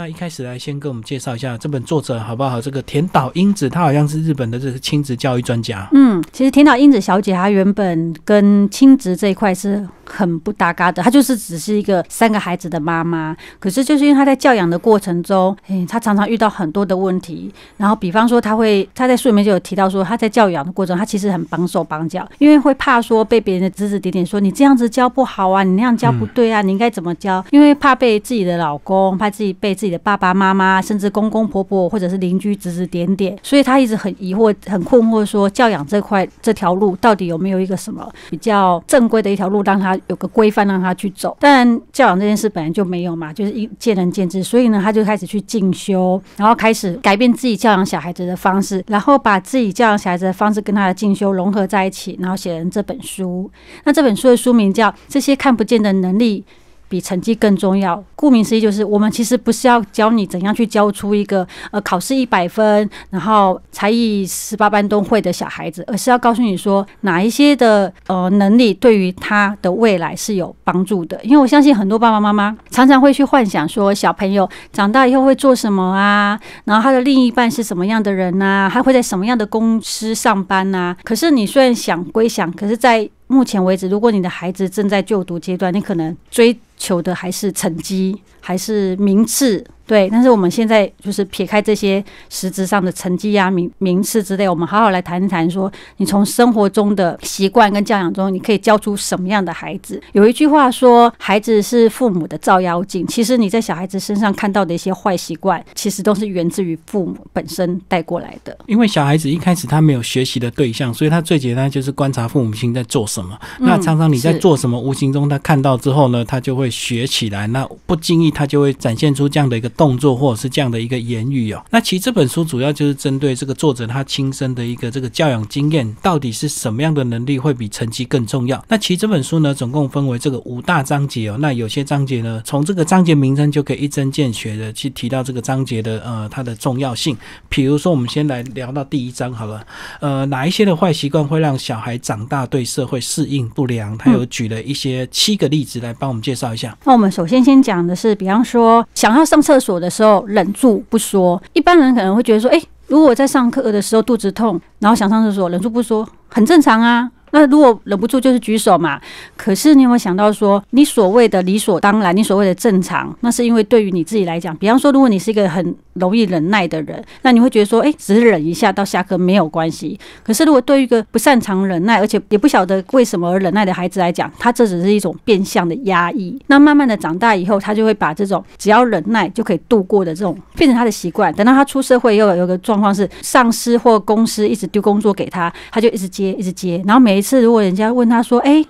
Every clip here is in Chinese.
那一开始来先跟我们介绍一下这本作者好不好？这个田岛英子，她好像是日本的这个亲子教育专家。嗯，其实田岛英子小姐她原本跟亲子这一块是很不搭嘎的，她就是只是一个三个孩子的妈妈。可是就是因为她在教养的过程中，哎，她常常遇到很多的问题。然后比方说，她会她在书里面就有提到说，她在教养的过程，她其实很绑手绑脚，因为会怕说被别人的指指点点，说你这样子教不好啊，你那样教不对啊，你应该怎么教？因为怕被自己的老公，怕自己被自己。的爸爸妈妈，甚至公公婆婆，或者是邻居指指点点，所以他一直很疑惑、很困惑，说教养这块这条路到底有没有一个什么比较正规的一条路，让他有个规范，让他去走。但教养这件事本来就没有嘛，就是一见仁见智。所以呢，他就开始去进修，然后开始改变自己教养小孩子的方式，然后把自己教养小孩子的方式跟他的进修融合在一起，然后写成这本书。那这本书的书名叫《这些看不见的能力》。比成绩更重要。顾名思义，就是我们其实不是要教你怎样去教出一个呃考试一百分，然后才艺十八般都会的小孩子，而是要告诉你说哪一些的呃能力对于他的未来是有帮助的。因为我相信很多爸爸妈妈常常会去幻想说，小朋友长大以后会做什么啊？然后他的另一半是什么样的人啊，他会在什么样的公司上班啊？可是你虽然想归想，可是在目前为止，如果你的孩子正在就读阶段，你可能追求的还是成绩，还是名次。对，但是我们现在就是撇开这些实质上的成绩啊、名名次之类，我们好好来谈一谈，说你从生活中的习惯跟教养中，你可以教出什么样的孩子？有一句话说，孩子是父母的照妖镜。其实你在小孩子身上看到的一些坏习惯，其实都是源自于父母本身带过来的。因为小孩子一开始他没有学习的对象，所以他最简单就是观察父母亲在做什么。那常常你在做什么，无形中他看到之后呢，他就会学起来。那不经意他就会展现出这样的一个。动作，或者是这样的一个言语哦，那其实这本书主要就是针对这个作者他亲身的一个这个教养经验，到底是什么样的能力会比成绩更重要？那其实这本书呢，总共分为这个五大章节哦，那有些章节呢，从这个章节名称就可以一针见血的去提到这个章节的呃它的重要性。比如说，我们先来聊到第一章好了，呃，哪一些的坏习惯会让小孩长大对社会适应不良？他有举了一些七个例子来帮我们介绍一下。那我们首先先讲的是，比方说想要上厕所。的时候忍住不说，一般人可能会觉得说：“哎，如果在上课的时候肚子痛，然后想上厕所，忍住不说，很正常啊。”那如果忍不住就是举手嘛，可是你有没有想到说，你所谓的理所当然，你所谓的正常，那是因为对于你自己来讲，比方说，如果你是一个很容易忍耐的人，那你会觉得说，哎，只忍一下到下课没有关系。可是如果对于一个不擅长忍耐，而且也不晓得为什么而忍耐的孩子来讲，他这只是一种变相的压抑。那慢慢的长大以后，他就会把这种只要忍耐就可以度过的这种变成他的习惯。等到他出社会，又有个状况是上司或公司一直丢工作给他，他就一直接一直接，然后每每次如果人家问他说：“哎。”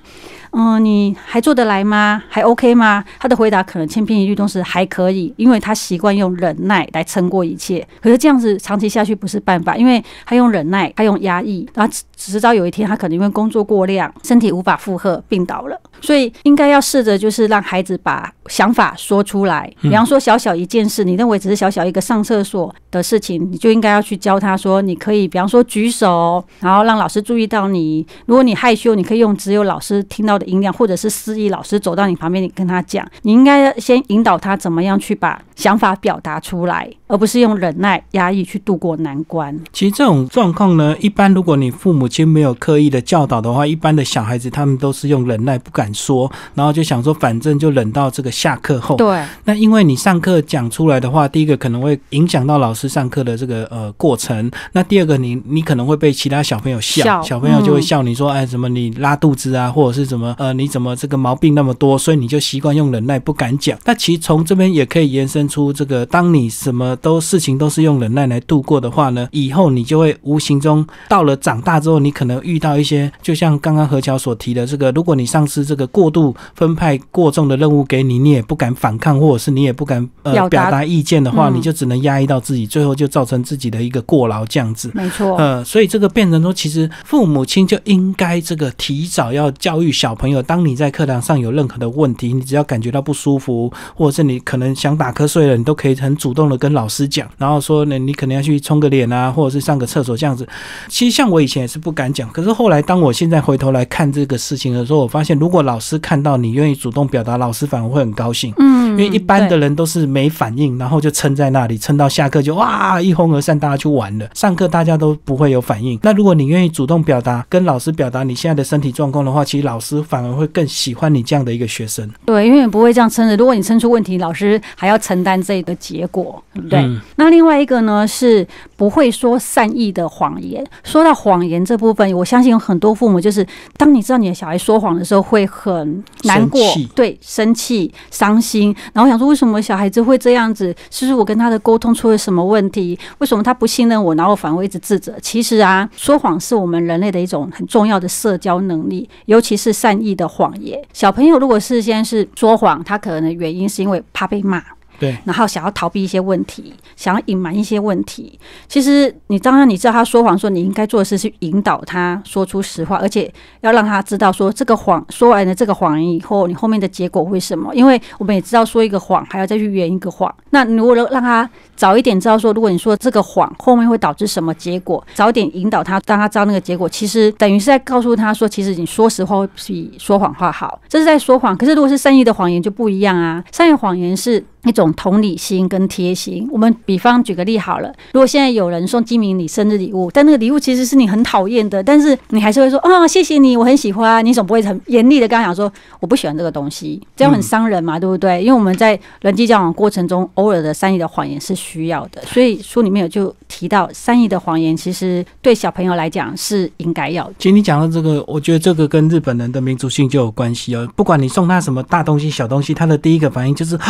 嗯，你还做得来吗？还 OK 吗？他的回答可能千篇一律，都是还可以，因为他习惯用忍耐来撑过一切。可是这样子长期下去不是办法，因为他用忍耐，他用压抑，然后直到有一天，他可能因为工作过量，身体无法负荷，病倒了。所以应该要试着就是让孩子把想法说出来。比方说小小一件事，你认为只是小小一个上厕所的事情，你就应该要去教他说，你可以比方说举手，然后让老师注意到你。如果你害羞，你可以用只有老师听到。音量，或者是示意老师走到你旁边，你跟他讲，你应该先引导他怎么样去把想法表达出来，而不是用忍耐压抑去度过难关。其实这种状况呢，一般如果你父母亲没有刻意的教导的话，一般的小孩子他们都是用忍耐，不敢说，然后就想说反正就忍到这个下课后。对。那因为你上课讲出来的话，第一个可能会影响到老师上课的这个呃过程，那第二个你你可能会被其他小朋友笑，小朋友就会笑你说哎，怎么你拉肚子啊，或者是什么？呃，你怎么这个毛病那么多？所以你就习惯用忍耐，不敢讲。那其实从这边也可以延伸出这个：当你什么都事情都是用忍耐来度过的话呢，以后你就会无形中到了长大之后，你可能遇到一些，就像刚刚何桥所提的这个：如果你上司这个过度分派过重的任务给你，你也不敢反抗，或者是你也不敢呃表达意见的话，你就只能压抑到自己，最后就造成自己的一个过劳这样子。没错。呃，所以这个变成说，其实父母亲就应该这个提早要教育小。朋友，当你在课堂上有任何的问题，你只要感觉到不舒服，或者是你可能想打瞌睡了，你都可以很主动的跟老师讲，然后说呢，你可能要去冲个脸啊，或者是上个厕所这样子。其实像我以前也是不敢讲，可是后来当我现在回头来看这个事情的时候，我发现如果老师看到你愿意主动表达，老师反而会很高兴。嗯，因为一般的人都是没反应，然后就撑在那里，撑到下课就哇一哄而散，大家去玩了。上课大家都不会有反应。那如果你愿意主动表达，跟老师表达你现在的身体状况的话，其实老师。反而会更喜欢你这样的一个学生，对，因为你不会这样撑着。如果你撑出问题，老师还要承担这个结果，对不对？那另外一个呢，是不会说善意的谎言。说到谎言这部分，我相信有很多父母就是，当你知道你的小孩说谎的时候，会很难过，对，生气、伤心，然后想说为什么小孩子会这样子？是不是我跟他的沟通出了什么问题？为什么他不信任我？然后反而一直自责。其实啊，说谎是我们人类的一种很重要的社交能力，尤其是善。意的谎言，小朋友如果事先是说谎，他可能原因是因为怕被骂。对，然后想要逃避一些问题，想要隐瞒一些问题。其实你当然你知道，他说谎说你应该做的事是引导他说出实话，而且要让他知道说这个谎说完了这个谎言以后，你后面的结果会什么？因为我们也知道说一个谎还要再去圆一个谎。那如果让他早一点知道说，如果你说这个谎，后面会导致什么结果？早点引导他，当他知道那个结果，其实等于是在告诉他说，其实你说实话会比说谎话好。这是在说谎，可是如果是善意的谎言就不一样啊。善意谎言是。一种同理心跟贴心。我们比方举个例好了，如果现在有人送金明你生日礼物，但那个礼物其实是你很讨厌的，但是你还是会说啊谢谢你，我很喜欢。你总不会很严厉的跟他讲说我不喜欢这个东西，这样很伤人嘛，对不对？因为我们在人际交往过程中，偶尔的善意的谎言是需要的。所以书里面有就提到善意的谎言，其实对小朋友来讲是应该要。其实你讲到这个，我觉得这个跟日本人的民族性就有关系哦。不管你送他什么大东西、小东西，他的第一个反应就是哦。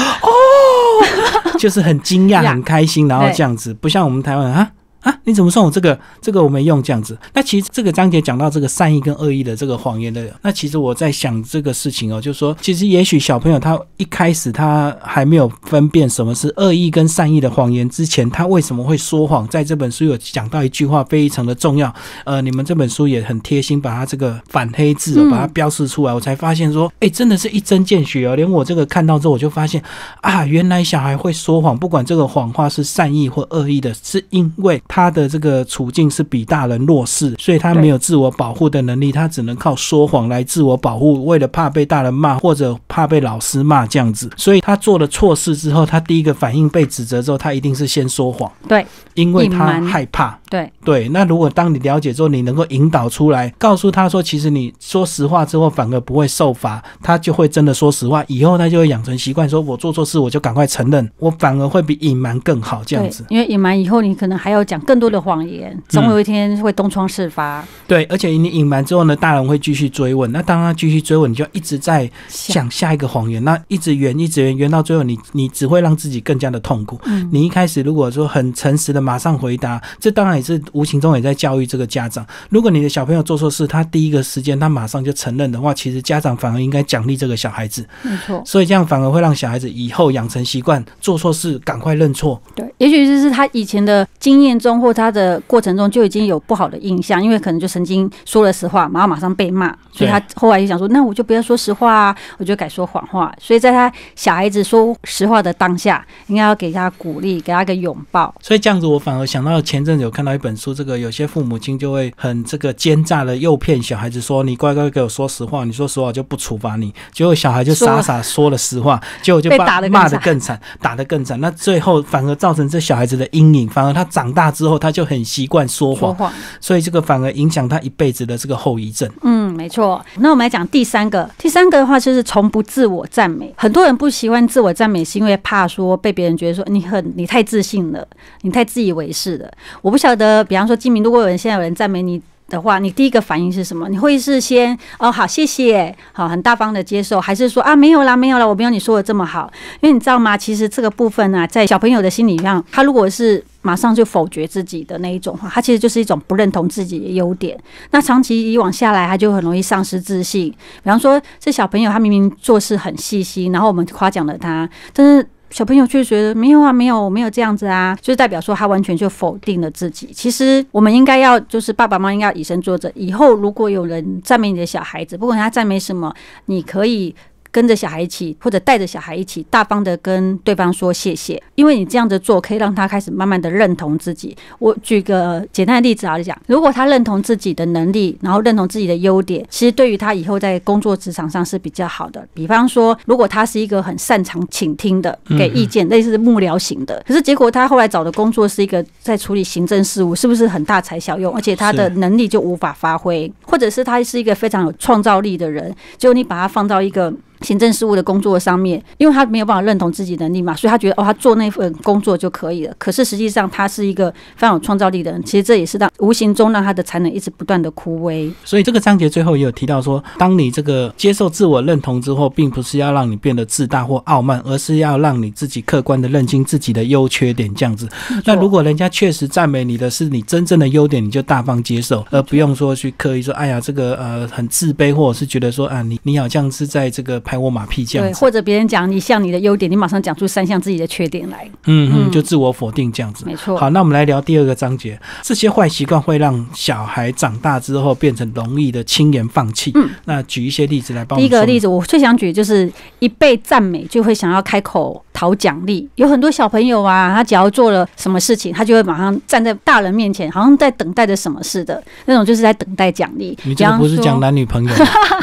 就是很惊讶、很开心，然后这样子，不像我们台湾啊。啊，你怎么说我这个这个我没用这样子？那其实这个章节讲到这个善意跟恶意的这个谎言的，那其实我在想这个事情哦，就是说，其实也许小朋友他一开始他还没有分辨什么是恶意跟善意的谎言之前，他为什么会说谎？在这本书有讲到一句话非常的重要，呃，你们这本书也很贴心，把它这个反黑字哦，把它标示出来，我才发现说，哎，真的是一针见血哦，连我这个看到之后我就发现啊，原来小孩会说谎，不管这个谎话是善意或恶意的，是因为。他的这个处境是比大人弱势，所以他没有自我保护的能力，他只能靠说谎来自我保护，为了怕被大人骂或者怕被老师骂这样子。所以他做了错事之后，他第一个反应被指责之后，他一定是先说谎，对，因为他害怕。对对，那如果当你了解之后，你能够引导出来，告诉他说，其实你说实话之后，反而不会受罚，他就会真的说实话。以后他就会养成习惯，说我做错事我就赶快承认，我反而会比隐瞒更好这样子。因为隐瞒以后，你可能还要讲更多的谎言，总有一天会东窗事发。对，而且你隐瞒之后呢，大人会继续追问。那当他继续追问，你就一直在讲下一个谎言，那一直圆，一直圆，圆到最后，你你只会让自己更加的痛苦。你一开始如果说很诚实的马上回答，这当然。是无形中也在教育这个家长。如果你的小朋友做错事，他第一个时间他马上就承认的话，其实家长反而应该奖励这个小孩子。没错，所以这样反而会让小孩子以后养成习惯，做错事赶快认错。对，也许就是他以前的经验中或他的过程中就已经有不好的印象，因为可能就曾经说了实话，然后马上被骂，所以他后来就想说，那我就不要说实话，啊，我就改说谎话。所以在他小孩子说实话的当下，应该要给他鼓励，给他个拥抱。所以这样子，我反而想到前阵子有看到。一本书，这个有些父母亲就会很这个奸诈的诱骗小孩子说：“你乖乖给我说实话，你说实话就不处罚你。”结果小孩就傻傻说了实话，结果就被打的骂的更惨，打的更惨。那最后反而造成这小孩子的阴影，反而他长大之后他就很习惯说谎，所以这个反而影响他一辈子的这个后遗症。嗯。没错，那我们来讲第三个。第三个的话就是从不自我赞美。很多人不喜欢自我赞美，是因为怕说被别人觉得说你很你太自信了，你太自以为是了。我不晓得，比方说金明，如果有人现在有人赞美你。的话，你第一个反应是什么？你会是先哦好，谢谢，好很大方的接受，还是说啊没有啦没有啦，我不有你说的这么好，因为你知道吗？其实这个部分呢，在小朋友的心里上，他如果是马上就否决自己的那一种话，他其实就是一种不认同自己的优点。那长期以往下来，他就很容易丧失自信。比方说，这小朋友他明明做事很细心，然后我们夸奖了他，但是。小朋友却觉得没有啊，没有，没有这样子啊，就代表说他完全就否定了自己。其实我们应该要，就是爸爸妈妈应该以身作则。以后如果有人赞美你的小孩子，不管他赞美什么，你可以。跟着小孩一起，或者带着小孩一起，大方的跟对方说谢谢，因为你这样子做，可以让他开始慢慢的认同自己。我举个简单的例子就讲，如果他认同自己的能力，然后认同自己的优点，其实对于他以后在工作职场上是比较好的。比方说，如果他是一个很擅长倾听的，给意见，类似幕僚型的，可是结果他后来找的工作是一个在处理行政事务，是不是很大材小用？而且他的能力就无法发挥。或者是他是一个非常有创造力的人，就你把他放到一个。行政事务的工作上面，因为他没有办法认同自己能力嘛，所以他觉得哦，他做那份工作就可以了。可是实际上他是一个非常有创造力的人，其实这也是让无形中让他的才能一直不断的枯萎。所以这个章节最后也有提到说，当你这个接受自我认同之后，并不是要让你变得自大或傲慢，而是要让你自己客观的认清自己的优缺点，这样子。那如果人家确实赞美你的是你真正的优点，你就大方接受，而不用说去刻意说，哎呀，这个呃很自卑，或者是觉得说啊，你你好像是在这个。拍我马屁这样子，或者别人讲你像你的优点，你马上讲出三项自己的缺点来，嗯嗯，就自我否定这样子，没错。好，那我们来聊第二个章节，这些坏习惯会让小孩长大之后变成容易的轻言放弃。嗯，那举一些例子来帮第一个例子，我最想举就是一被赞美就会想要开口讨奖励。有很多小朋友啊，他只要做了什么事情，他就会马上站在大人面前，好像在等待着什么似的，那种就是在等待奖励。你这样不是讲男女朋友？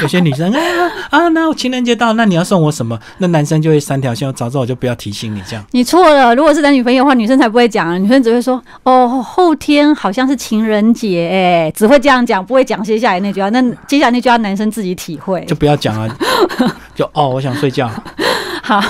有些女生啊啊，那我情人节。到那你要送我什么？那男生就会三条线，早知道我就不要提醒你这样。你错了，如果是男女朋友的话，女生才不会讲，女生只会说哦，后天好像是情人节，哎，只会这样讲，不会讲接下来那句话。那接下来那句话男生自己体会，就不要讲啊。就哦，我想睡觉。好，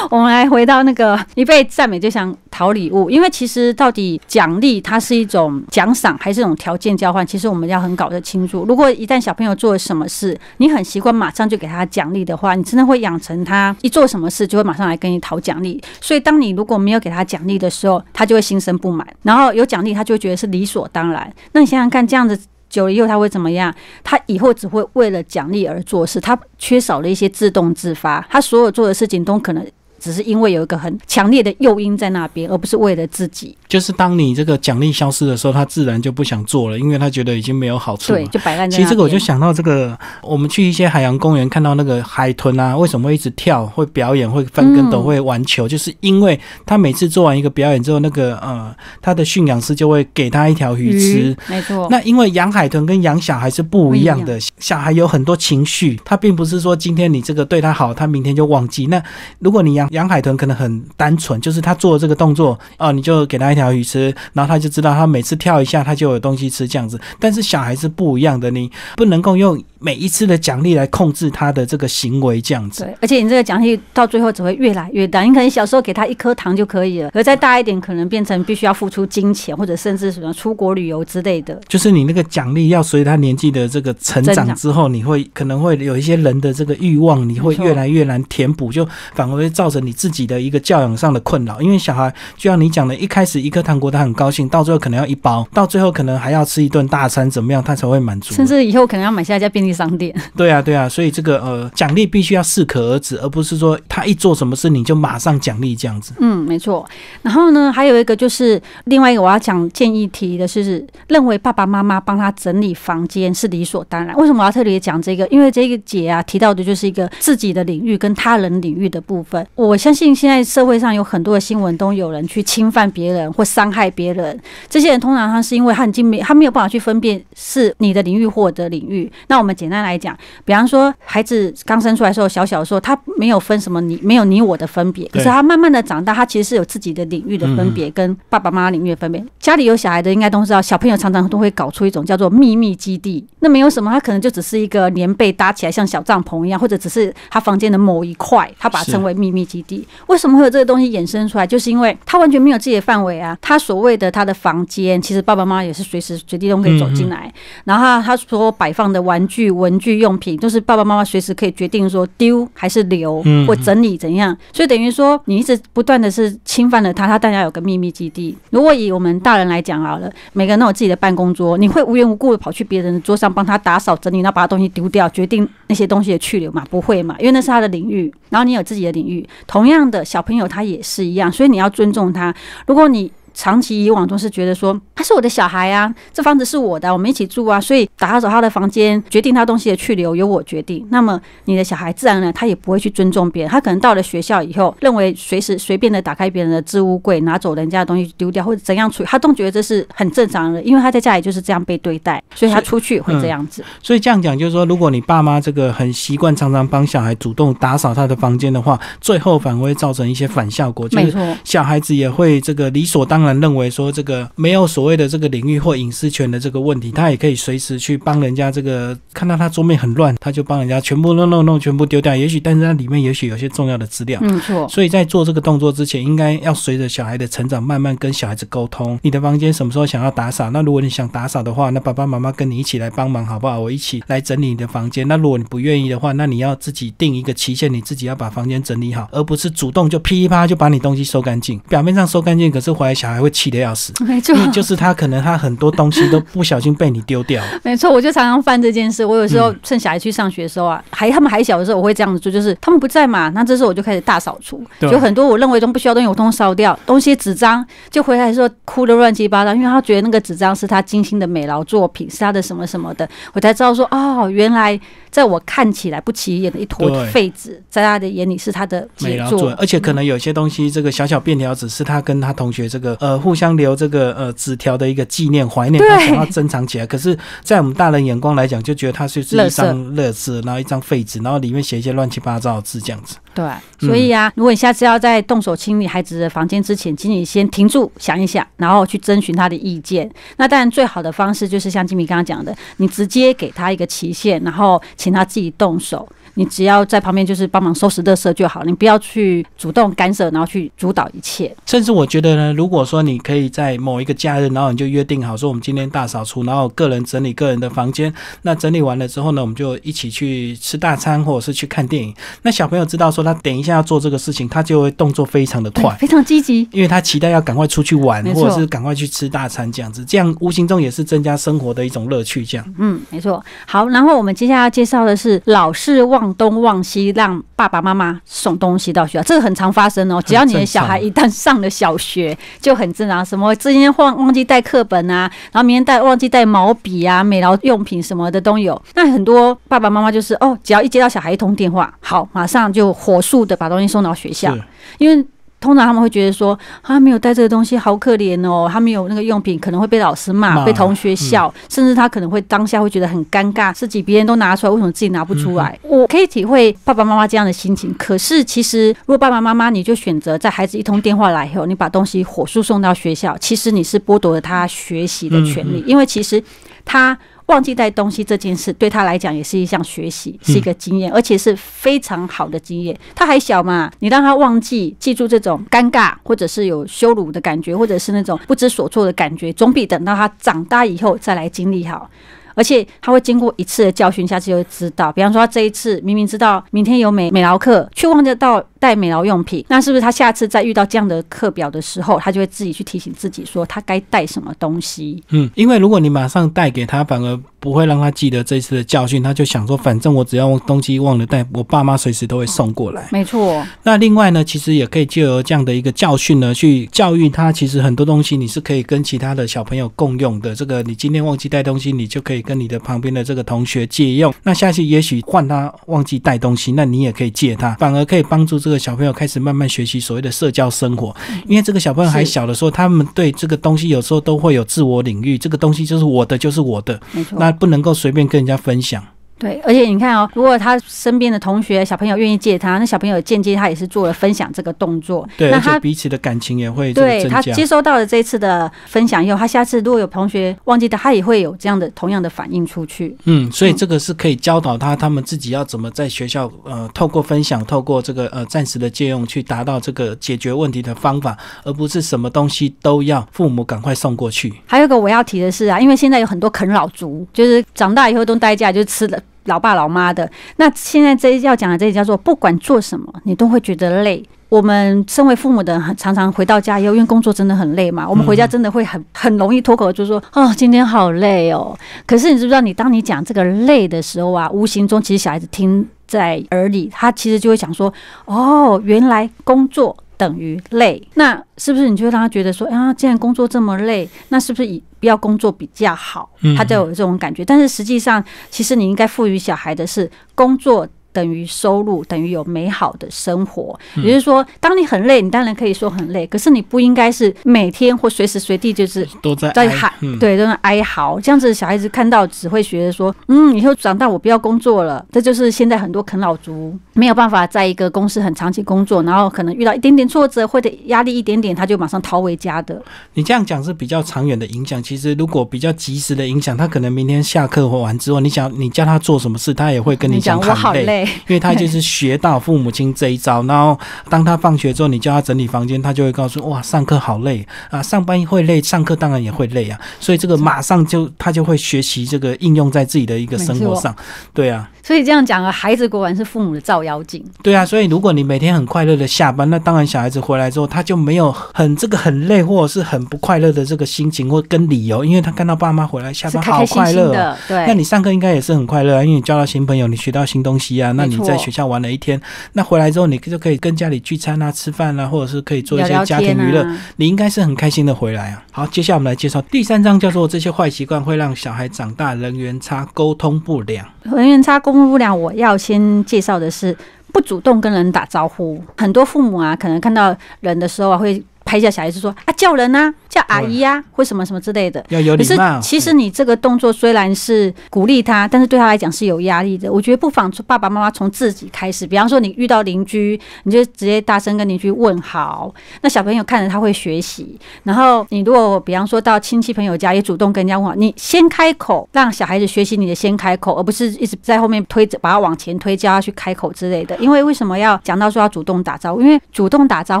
我们来回到那个 一被赞美就想。讨礼物，因为其实到底奖励它是一种奖赏，还是种条件交换？其实我们要很搞得清楚。如果一旦小朋友做了什么事，你很习惯马上就给他奖励的话，你真的会养成他一做什么事就会马上来跟你讨奖励。所以，当你如果没有给他奖励的时候，他就会心生不满；然后有奖励，他就觉得是理所当然。那你想想看，这样子。久了以后他会怎么样？他以后只会为了奖励而做事，他缺少了一些自动自发，他所有做的事情都可能。只是因为有一个很强烈的诱因在那边，而不是为了自己。就是当你这个奖励消失的时候，他自然就不想做了，因为他觉得已经没有好处。了，对，就摆烂。其实这个我就想到这个，我们去一些海洋公园看到那个海豚啊，为什么会一直跳、会表演、会翻跟斗、会玩球？就是因为他每次做完一个表演之后，那个呃，他的驯养师就会给他一条鱼吃。没错。那因为养海豚跟养小孩是不一样的，小孩有很多情绪，他并不是说今天你这个对他好，他明天就忘记。那如果你养养海豚可能很单纯，就是他做这个动作，哦，你就给他一条鱼吃，然后他就知道他每次跳一下，他就有东西吃这样子。但是小孩是不一样的你不能够用。每一次的奖励来控制他的这个行为，这样子。对，而且你这个奖励到最后只会越来越大。你可能小时候给他一颗糖就可以了，而再大一点，可能变成必须要付出金钱，或者甚至什么出国旅游之类的。就是你那个奖励要随他年纪的这个成长之后，你会可能会有一些人的这个欲望，你会越来越难填补，就反而会造成你自己的一个教养上的困扰。因为小孩就像你讲的，一开始一颗糖果他很高兴，到最后可能要一包，到最后可能还要吃一顿大餐，怎么样他才会满足？甚至以后可能要买下家便利。商店 对啊对啊，所以这个呃奖励必须要适可而止，而不是说他一做什么事你就马上奖励这样子。嗯，没错。然后呢，还有一个就是另外一个我要讲建议提的，就是认为爸爸妈妈帮他整理房间是理所当然。为什么我要特别讲这个？因为这个姐啊提到的就是一个自己的领域跟他人领域的部分。我相信现在社会上有很多的新闻，都有人去侵犯别人或伤害别人。这些人通常他是因为他很精明，他没有办法去分辨是你的领域或者领域。那我们。简单来讲，比方说孩子刚生出来时候，小小的时候，他没有分什么你没有你我的分别，可是他慢慢的长大，他其实是有自己的领域的分别，跟爸爸妈妈领域的分别。家里有小孩的应该都知道，小朋友常常都会搞出一种叫做秘密基地。那没有什么，他可能就只是一个棉被搭起来像小帐篷一样，或者只是他房间的某一块，他把它称为秘密基地。为什么会有这个东西衍生出来？就是因为他完全没有自己的范围啊。他所谓的他的房间，其实爸爸妈妈也是随时随地都可以走进来。然后他所摆放的玩具。文具用品都是爸爸妈妈随时可以决定说丢还是留或整理怎样，所以等于说你一直不断的是侵犯了他，他当然有个秘密基地。如果以我们大人来讲好了，每个人都有自己的办公桌，你会无缘无故的跑去别人的桌上帮他打扫整理，然后把东西丢掉，决定那些东西的去留嘛？不会嘛，因为那是他的领域，然后你有自己的领域。同样的小朋友他也是一样，所以你要尊重他。如果你长期以往都是觉得说，他是我的小孩啊，这房子是我的，我们一起住啊，所以打扫他的房间、决定他东西的去留由我决定。那么你的小孩自然呢，他也不会去尊重别人。他可能到了学校以后，认为随时随便的打开别人的置物柜，拿走人家的东西丢掉，或者怎样处理，他都觉得这是很正常的，因为他在家里就是这样被对待，所以他出去会这样子。所以这样讲就是说，如果你爸妈这个很习惯常常帮小孩主动打扫他的房间的话，最后反而会造成一些反效果，没错。小孩子也会这个理所当然认为说这个没有所。所谓的这个领域或隐私权的这个问题，他也可以随时去帮人家。这个看到他桌面很乱，他就帮人家全部弄弄弄，全部丢掉。也许，但是里面也许有些重要的资料。没错。所以在做这个动作之前，应该要随着小孩的成长，慢慢跟小孩子沟通。你的房间什么时候想要打扫？那如果你想打扫的话，那爸爸妈妈跟你一起来帮忙好不好？我一起来整理你的房间。那如果你不愿意的话，那你要自己定一个期限，你自己要把房间整理好，而不是主动就噼里啪就把你东西收干净。表面上收干净，可是回来小孩会气得要死。没错。你就是。他可能他很多东西都不小心被你丢掉。没错，我就常常犯这件事。我有时候趁小孩去上学时候啊，还他们还小的时候，我会这样子做，就是他们不在嘛，那这时候我就开始大扫除，就很多我认为都不需要东西，我通通烧掉。东西纸张就回来的时候哭的乱七八糟，因为他觉得那个纸张是他精心的美劳作品，是他的什么什么的。我才知道说，哦，原来在我看起来不起眼的一坨废纸，在他的眼里是他的美劳作，而且可能有些东西，这个小小便条纸是他跟他同学这个呃互相留这个呃纸条。的一个纪念、怀念，他想要珍藏起来。可是，在我们大人眼光来讲，就觉得他就是一张乐纸，然后一张废纸，然后里面写一些乱七八糟的字这样子。对，所以啊，如果你下次要在动手清理孩子的房间之前，请你先停住，想一想，然后去征询他的意见。那当然，最好的方式就是像金米刚刚讲的，你直接给他一个期限，然后请他自己动手。你只要在旁边就是帮忙收拾乐色就好，你不要去主动干涉，然后去主导一切。甚至我觉得呢，如果说你可以在某一个假日，然后你就约定好说，我们今天大扫除，然后个人整理个人的房间。那整理完了之后呢，我们就一起去吃大餐，或者是去看电影。那小朋友知道说他等一下要做这个事情，他就会动作非常的快，非常积极，因为他期待要赶快出去玩，或者是赶快去吃大餐这样子，这样无形中也是增加生活的一种乐趣。这样，嗯，没错。好，然后我们接下来要介绍的是老是忘。东望西，让爸爸妈妈送东西到学校，这个很常发生哦。只要你的小孩一旦上了小学，就很正常。什么今天忘忘记带课本啊，然后明天带忘记带毛笔啊、美劳用品什么的都有。那很多爸爸妈妈就是哦，只要一接到小孩一通电话，好，马上就火速的把东西送到学校，因为。通常他们会觉得说，他没有带这个东西，好可怜哦。他没有那个用品，可能会被老师骂，被同学笑，甚至他可能会当下会觉得很尴尬，自己别人都拿出来，为什么自己拿不出来？我可以体会爸爸妈妈这样的心情。可是其实，如果爸爸妈妈你就选择在孩子一通电话来以后，你把东西火速送到学校，其实你是剥夺了他学习的权利，因为其实他。忘记带东西这件事对他来讲也是一项学习，是一个经验，而且是非常好的经验。他还小嘛，你让他忘记记住这种尴尬，或者是有羞辱的感觉，或者是那种不知所措的感觉，总比等到他长大以后再来经历好。而且他会经过一次的教训，下次就会知道。比方说他这一次明明知道明天有美美劳课，却忘得到。带美劳用品，那是不是他下次再遇到这样的课表的时候，他就会自己去提醒自己说他该带什么东西？嗯，因为如果你马上带给他，反而不会让他记得这次的教训，他就想说，反正我只要东西忘了带，我爸妈随时都会送过来。没错。那另外呢，其实也可以借由这样的一个教训呢，去教育他。其实很多东西你是可以跟其他的小朋友共用的。这个你今天忘记带东西，你就可以跟你的旁边的这个同学借用。那下次也许换他忘记带东西，那你也可以借他，反而可以帮助。这个小朋友开始慢慢学习所谓的社交生活，因为这个小朋友还小的时候，他们对这个东西有时候都会有自我领域，这个东西就是我的，就是我的，那不能够随便跟人家分享。对，而且你看哦，如果他身边的同学小朋友愿意借他，那小朋友间接他也是做了分享这个动作。对，那他彼此的感情也会对他接收到了这次的分享以后，他下次如果有同学忘记的，他也会有这样的同样的反应出去。嗯，所以这个是可以教导他他们自己要怎么在学校呃，透过分享，透过这个呃暂时的借用去达到这个解决问题的方法，而不是什么东西都要父母赶快送过去。还有一个我要提的是啊，因为现在有很多啃老族，就是长大以后都待家就吃的。老爸老妈的，那现在这要讲的，这里叫做不管做什么，你都会觉得累。我们身为父母的，常常回到家以后，因为工作真的很累嘛，我们回家真的会很很容易脱口就说：“哦，今天好累哦。”可是你知不知道，你当你讲这个累的时候啊，无形中其实小孩子听在耳里，他其实就会想说：“哦，原来工作。”等于累，那是不是你就让他觉得说，啊，既然工作这么累，那是不是以不要工作比较好？他就有这种感觉。但是实际上，其实你应该赋予小孩的是，工作等于收入，等于有美好的生活。也就是说，当你很累，你当然可以说很累，可是你不应该是每天或随时随地就是都在喊，对，都在哀嚎。这样子，小孩子看到只会觉得说，嗯，以后长大我不要工作了。这就是现在很多啃老族。没有办法在一个公司很长期工作，然后可能遇到一点点挫折或者压力一点点，他就马上逃回家的。你这样讲是比较长远的影响。其实如果比较及时的影响，他可能明天下课或完之后，你想你叫他做什么事，他也会跟你讲。讲我好累，因为他就是学到父母亲这一招。然后当他放学之后，你叫他整理房间，他就会告诉哇，上课好累啊，上班会累，上课当然也会累啊。所以这个马上就他就会学习这个应用在自己的一个生活上。对啊，所以这样讲啊，孩子果然是父母的照养。交紧。对啊，所以如果你每天很快乐的下班，那当然小孩子回来之后他就没有很这个很累，或者是很不快乐的这个心情或跟理由，因为他看到爸妈回来下班好快乐。对，那你上课应该也是很快乐啊，因为你交到新朋友，你学到新东西啊。那你在学校玩了一天，那回来之后你就可以跟家里聚餐啊、吃饭啊，或者是可以做一些家庭娱乐，你应该是很开心的回来啊。好，接下来我们来介绍第三章，叫做这些坏习惯会让小孩长大人缘差、沟通不良。人员差、公共不良，我要先介绍的是不主动跟人打招呼。很多父母啊，可能看到人的时候啊，会拍一下小孩子说：“啊，叫人啊。”阿姨呀，或什么什么之类的，要有礼貌。可是其实你这个动作虽然是鼓励他，但是对他来讲是有压力的。我觉得不妨从爸爸妈妈从自己开始，比方说你遇到邻居，你就直接大声跟邻居问好。那小朋友看着他会学习。然后你如果比方说到亲戚朋友家，也主动跟人家问好。你先开口，让小孩子学习你的先开口，而不是一直在后面推着把他往前推，叫他去开口之类的。因为为什么要讲到说要主动打招呼？因为主动打招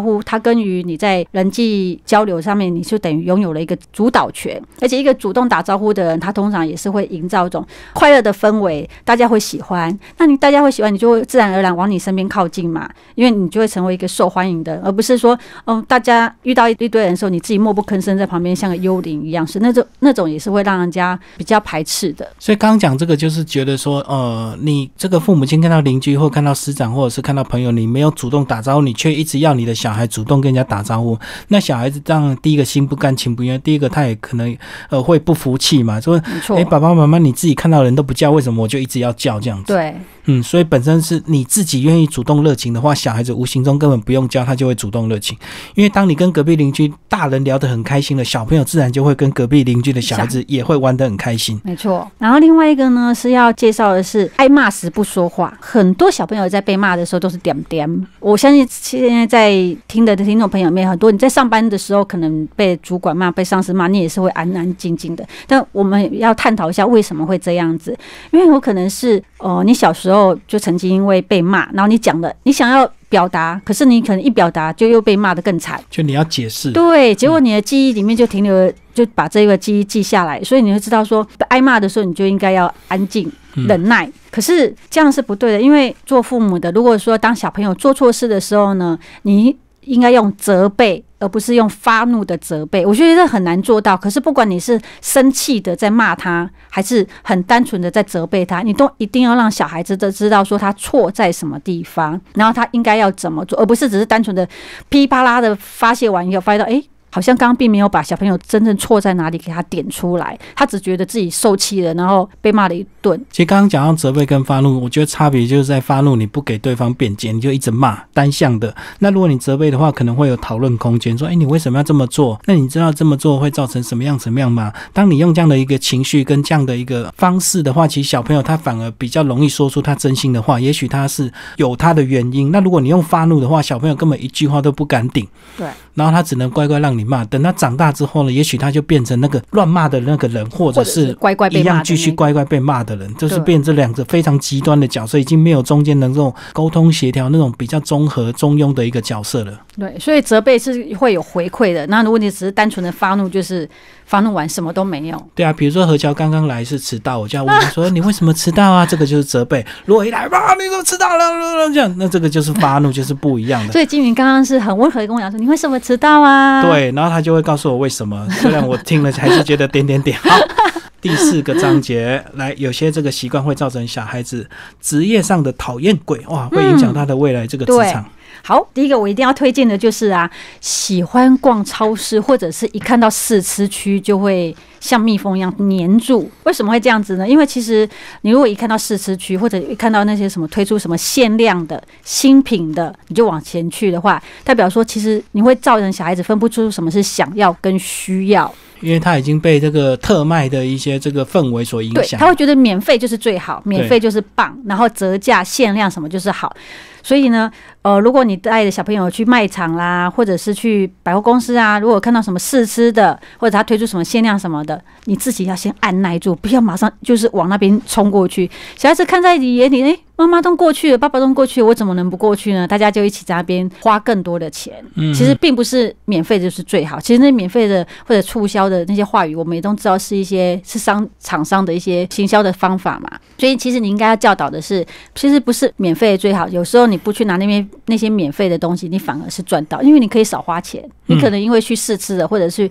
呼，他跟于你在人际交流上面，你就得。等于拥有了一个主导权，而且一个主动打招呼的人，他通常也是会营造一种快乐的氛围，大家会喜欢。那你大家会喜欢，你就会自然而然往你身边靠近嘛，因为你就会成为一个受欢迎的，而不是说，嗯，大家遇到一堆人的时候，你自己默不吭声在旁边像个幽灵一样，是那种那种也是会让人家比较排斥的。所以刚讲这个，就是觉得说，呃，你这个父母亲看到邻居或看到师长，或者是看到朋友，你没有主动打招呼，你却一直要你的小孩主动跟人家打招呼，那小孩子这样第一个心。不甘情不愿。第一个，他也可能呃会不服气嘛，说：“哎，爸爸妈妈，你自己看到人都不叫，为什么我就一直要叫这样子？”对，嗯，所以本身是你自己愿意主动热情的话，小孩子无形中根本不用教，他就会主动热情。因为当你跟隔壁邻居大人聊得很开心了，小朋友自然就会跟隔壁邻居的小孩子也会玩得很开心。没错。然后另外一个呢是要介绍的是，挨骂时不说话。很多小朋友在被骂的时候都是点点。我相信现在在听的听众朋友面很多，你在上班的时候可能被。主管骂，被上司骂，你也是会安安静静的。但我们要探讨一下为什么会这样子，因为有可能是，呃，你小时候就曾经因为被骂，然后你讲了，你想要表达，可是你可能一表达就又被骂得更惨。就你要解释，对，结果你的记忆里面就停留，就把这个记忆记下来，所以你会知道说，挨骂的时候你就应该要安静忍耐。可是这样是不对的，因为做父母的，如果说当小朋友做错事的时候呢，你。应该用责备，而不是用发怒的责备。我觉得这很难做到。可是，不管你是生气的在骂他，还是很单纯的在责备他，你都一定要让小孩子都知道说他错在什么地方，然后他应该要怎么做，而不是只是单纯的噼里啪啦的发泄完以后，发到哎。好像刚刚并没有把小朋友真正错在哪里给他点出来，他只觉得自己受气了，然后被骂了一顿。其实刚刚讲到责备跟发怒，我觉得差别就是在发怒，你不给对方辩解，你就一直骂，单向的。那如果你责备的话，可能会有讨论空间，说，哎，你为什么要这么做？那你知道这么做会造成什么样什么样吗？当你用这样的一个情绪跟这样的一个方式的话，其实小朋友他反而比较容易说出他真心的话，也许他是有他的原因。那如果你用发怒的话，小朋友根本一句话都不敢顶。对。然后他只能乖乖让你骂。等他长大之后呢，也许他就变成那个乱骂的那个人，或者是乖乖一样继续乖乖被骂的人，就是变这两个非常极端的角色，已经没有中间能够沟通协调、那种比较综合中庸的一个角色了。对，所以责备是会有回馈的，那如果你只是单纯的发怒，就是发怒完什么都没有。对啊，比如说何乔刚刚来是迟到，我就要问说：“你为什么迟到啊？”这个就是责备。如果一来吧，你么迟到了这样，那这个就是发怒，就是不一样的。所以金云刚刚是很温和的跟我讲说：“你会什么？”知道啊，对，然后他就会告诉我为什么，虽然我听了还是觉得点点点。好，第四个章节来，有些这个习惯会造成小孩子职业上的讨厌鬼哇，会影响他的未来这个职场。好，第一个我一定要推荐的就是啊，喜欢逛超市或者是一看到试吃区就会。像蜜蜂一样粘住，为什么会这样子呢？因为其实你如果一看到试吃区，或者一看到那些什么推出什么限量的新品的，你就往前去的话，代表说其实你会造成小孩子分不出什么是想要跟需要，因为他已经被这个特卖的一些这个氛围所影响，他会觉得免费就是最好，免费就是棒，然后折价、限量什么就是好。所以呢，呃，如果你带着小朋友去卖场啦，或者是去百货公司啊，如果看到什么试吃的，或者他推出什么限量什么，的你自己要先按耐住，不要马上就是往那边冲过去。小孩子看在你眼里，哎，妈妈都过去了，爸爸都过去了，我怎么能不过去呢？大家就一起在那边花更多的钱。其实并不是免费就是最好，其实那免费的或者促销的那些话语，我们也都知道是一些是商厂商的一些行销的方法嘛。所以其实你应该要教导的是，其实不是免费最好，有时候你不去拿那边那些免费的东西，你反而是赚到，因为你可以少花钱。你可能因为去试吃了，或者是。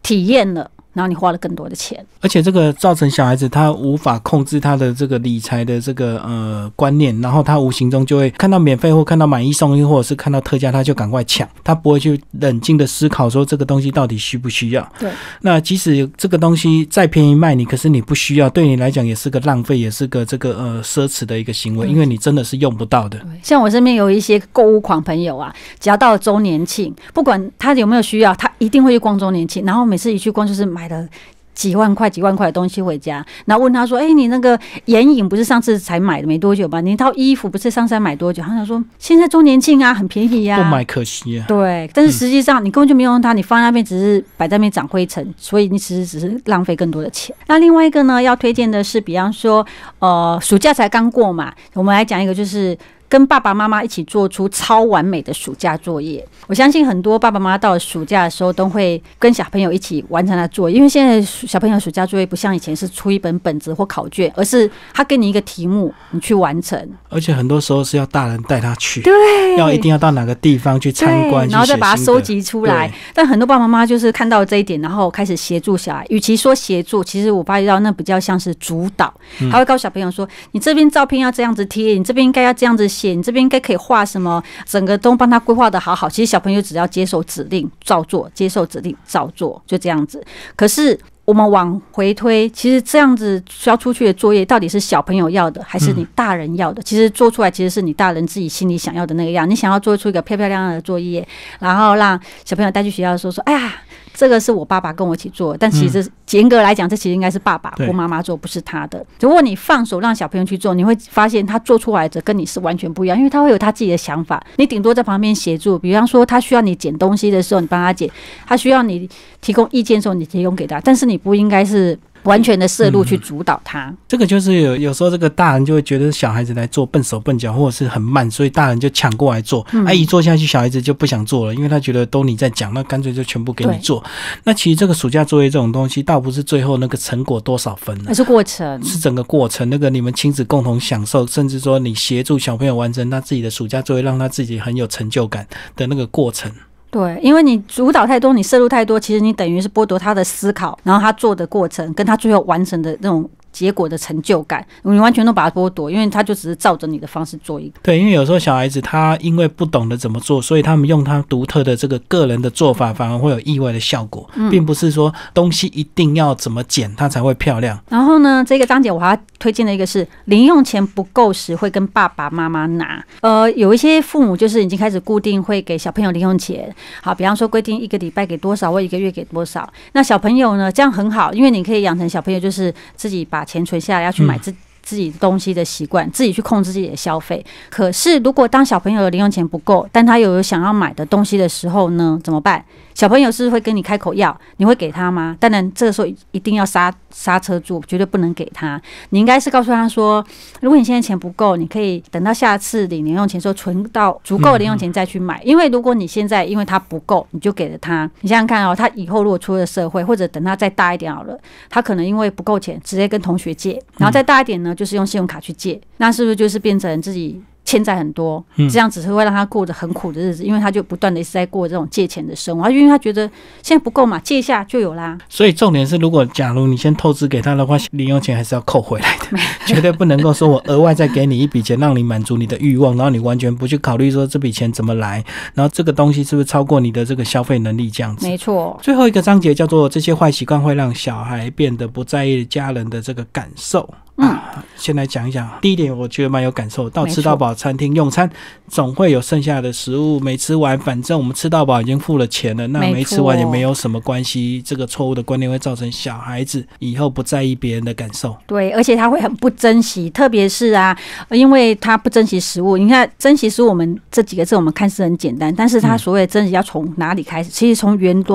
体验了。然后你花了更多的钱，而且这个造成小孩子他无法控制他的这个理财的这个呃观念，然后他无形中就会看到免费或看到买一送一或者是看到特价，他就赶快抢，他不会去冷静的思考说这个东西到底需不需要。对，那即使这个东西再便宜卖你，可是你不需要，对你来讲也是个浪费，也是个这个呃奢侈的一个行为，因为你真的是用不到的。像我身边有一些购物狂朋友啊，只要到周年庆，不管他有没有需要，他一定会去逛周年庆，然后每次一去逛就是买。几万块、几万块的东西回家，然后问他说：“哎，你那个眼影不是上次才买的没多久吧？你套衣服不是上山买多久？”他想说：“现在周年庆啊，很便宜呀，不买可惜。”对，但是实际上你根本就没有用它，你放在那边只是摆在那边长灰尘，所以你其实只是浪费更多的钱。那另外一个呢，要推荐的是，比方说，呃，暑假才刚过嘛，我们来讲一个就是。跟爸爸妈妈一起做出超完美的暑假作业。我相信很多爸爸妈妈到暑假的时候，都会跟小朋友一起完成他作业。因为现在小朋友暑假作业不像以前是出一本本子或考卷，而是他给你一个题目，你去完成。而且很多时候是要大人带他去，对，要一定要到哪个地方去参观，然后再把它收集出来。但很多爸爸妈妈就是看到这一点，然后开始协助小孩。与其说协助，其实我发觉到那比较像是主导。他会告诉小朋友说：“你这边照片要这样子贴，你这边应该要这样子。”你这边应该可以画什么？整个都帮他规划的好好。其实小朋友只要接受指令照做，接受指令照做就这样子。可是我们往回推，其实这样子交出去的作业到底是小朋友要的，还是你大人要的？其实做出来其实是你大人自己心里想要的那个样。你想要做出一个漂漂亮的作业，然后让小朋友带去学校的时候说：“哎呀。”这个是我爸爸跟我一起做，但其实严格来讲，这其实应该是爸爸或妈妈做，不是他的。如果你放手让小朋友去做，你会发现他做出来的跟你是完全不一样，因为他会有他自己的想法。你顶多在旁边协助，比方说他需要你捡东西的时候，你帮他捡；他需要你提供意见的时候，你提供给他。但是你不应该是。完全的摄入去主导他，这个就是有有时候这个大人就会觉得小孩子来做笨手笨脚或者是很慢，所以大人就抢过来做。哎，一做下去小孩子就不想做了，因为他觉得都你在讲，那干脆就全部给你做。那其实这个暑假作业这种东西，倒不是最后那个成果多少分，而是过程，是整个过程。那个你们亲子共同享受，甚至说你协助小朋友完成他自己的暑假作业，让他自己很有成就感的那个过程。对，因为你主导太多，你摄入太多，其实你等于是剥夺他的思考，然后他做的过程跟他最后完成的那种。结果的成就感，你完全都把它剥夺，因为他就只是照着你的方式做一个。对，因为有时候小孩子他因为不懂得怎么做，所以他们用他独特的这个个人的做法，反而会有意外的效果，并不是说东西一定要怎么剪它才会漂亮。然后呢，这个张姐我还推荐的一个是，零用钱不够时会跟爸爸妈妈拿。呃，有一些父母就是已经开始固定会给小朋友零用钱，好，比方说规定一个礼拜给多少，或一个月给多少。那小朋友呢，这样很好，因为你可以养成小朋友就是自己把。钱存下来要去买自自己东西的习惯，自己去控制自己的消费。可是，如果当小朋友的零用钱不够，但他又有想要买的东西的时候呢？怎么办？小朋友是会跟你开口要，你会给他吗？当然，这个时候一定要刹刹车住，绝对不能给他。你应该是告诉他说，如果你现在钱不够，你可以等到下次领零用钱的时候存到足够零用钱再去买。因为如果你现在因为他不够，你就给了他，你想想看哦，他以后如果出了社会，或者等他再大一点好了，他可能因为不够钱，直接跟同学借，然后再大一点呢，就是用信用卡去借，那是不是就是变成自己？欠债很多，这样子是会让他过着很苦的日子，因为他就不断的一直在过这种借钱的生活，因为他觉得现在不够嘛，借一下就有啦。所以重点是，如果假如你先透支给他的话，零用钱还是要扣回来的，绝对不能够说我额外再给你一笔钱，让你满足你的欲望，然后你完全不去考虑说这笔钱怎么来，然后这个东西是不是超过你的这个消费能力这样子。没错。最后一个章节叫做这些坏习惯会让小孩变得不在意家人的这个感受。嗯，先来讲一讲。第一点，我觉得蛮有感受到，吃到饱餐厅用餐总会有剩下的食物没吃完。反正我们吃到饱已经付了钱了，那没吃完也没有什么关系。这个错误的观念会造成小孩子以后不在意别人的感受。对，而且他会很不珍惜，特别是啊，因为他不珍惜食物。你看，珍惜是我们这几个字，我们看似很简单，但是他所谓的珍惜要从哪里开始？其实从源头，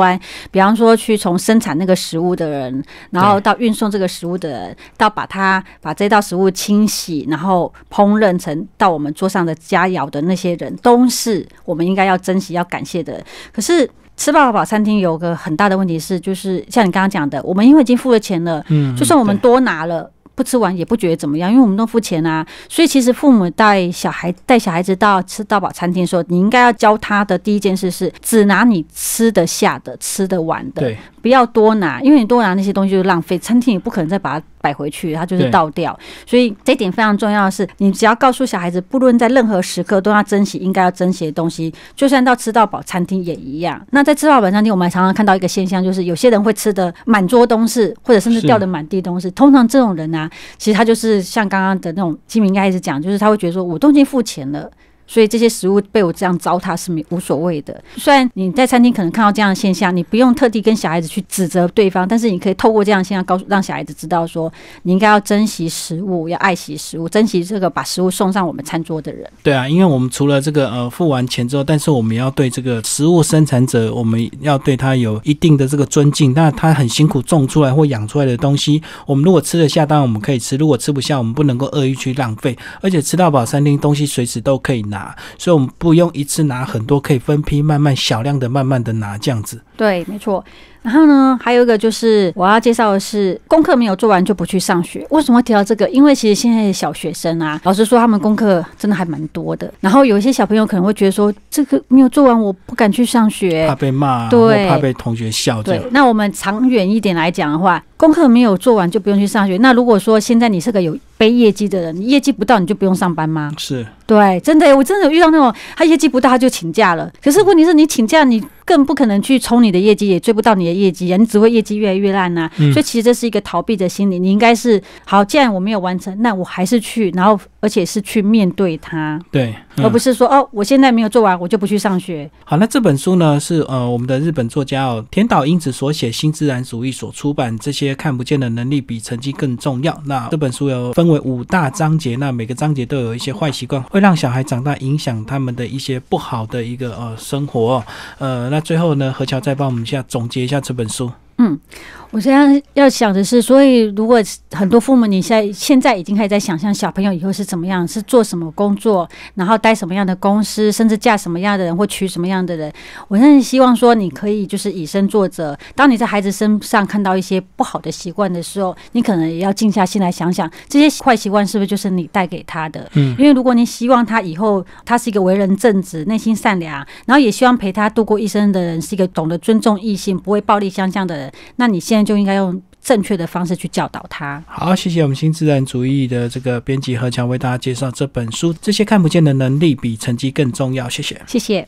比方说去从生产那个食物的人，然后到运送这个食物的人，到把它。把这道食物清洗，然后烹饪成到我们桌上的佳肴的那些人，都是我们应该要珍惜、要感谢的可是吃大饱餐厅有个很大的问题是，就是像你刚刚讲的，我们因为已经付了钱了，嗯，就算我们多拿了不吃完也不觉得怎么样，因为我们都付钱啊。所以其实父母带小孩带小孩子到吃到饱餐厅，说你应该要教他的第一件事是，只拿你吃得下的、吃得完的，不要多拿，因为你多拿那些东西就浪费，餐厅也不可能再把它。摆回去，他就是倒掉，所以这一点非常重要的是，你只要告诉小孩子，不论在任何时刻都要珍惜，应该要珍惜的东西，就算到吃到饱餐厅也一样。那在吃到饱餐厅，我们常常看到一个现象，就是有些人会吃的满桌东西，或者甚至掉的满地东西。通常这种人啊，其实他就是像刚刚的那种金明一开始讲，就是他会觉得说我都已经付钱了。所以这些食物被我这样糟蹋是没无所谓的。虽然你在餐厅可能看到这样的现象，你不用特地跟小孩子去指责对方，但是你可以透过这样现象告诉让小孩子知道说，你应该要珍惜食物，要爱惜食物，珍惜这个把食物送上我们餐桌的人。对啊，因为我们除了这个呃付完钱之后，但是我们要对这个食物生产者，我们要对他有一定的这个尊敬。那他很辛苦种出来或养出来的东西，我们如果吃得下，当然我们可以吃；如果吃不下，我们不能够恶意去浪费。而且吃到饱，餐厅东西随时都可以拿。所以，我们不用一次拿很多，可以分批慢慢小量的，慢慢的拿这样子。对，没错。然后呢，还有一个就是我要介绍的是，功课没有做完就不去上学。为什么提到这个？因为其实现在的小学生啊，老实说，他们功课真的还蛮多的。然后有一些小朋友可能会觉得说，这个没有做完，我不敢去上学，怕被骂，对，怕被同学笑。对。那我们长远一点来讲的话，功课没有做完就不用去上学。那如果说现在你是个有背业绩的人，你业绩不到你就不用上班吗？是，对，真的，我真的有遇到那种，他业绩不到他就请假了。可是问题是，你请假你更不可能去冲你的业绩，也追不到你的业绩，你只会业绩越来越烂啊。所以其实这是一个逃避的心理。你应该是好，既然我没有完成，那我还是去，然后而且是去面对他，对，而不是说哦，我现在没有做完，我就不去上学。好，那这本书呢是呃我们的日本作家哦田岛英子所写《新自然主义》所出版，这些看不见的能力比成绩更重要。那这本书有分。为五大章节，那每个章节都有一些坏习惯，会让小孩长大影响他们的一些不好的一个呃生活，呃，那最后呢，何桥再帮我们一下总结一下这本书。嗯。我现在要想的是，所以如果很多父母，你现在现在已经开始在想象小朋友以后是怎么样，是做什么工作，然后待什么样的公司，甚至嫁什么样的人或娶什么样的人，我现在希望说你可以就是以身作则。当你在孩子身上看到一些不好的习惯的时候，你可能也要静下心来想想，这些坏习惯是不是就是你带给他的？嗯，因为如果你希望他以后他是一个为人正直、内心善良，然后也希望陪他度过一生的人是一个懂得尊重异性、不会暴力相向的人，那你现在。就应该用正确的方式去教导他。好，谢谢我们新自然主义的这个编辑何强为大家介绍这本书。这些看不见的能力比成绩更重要。谢谢，谢谢。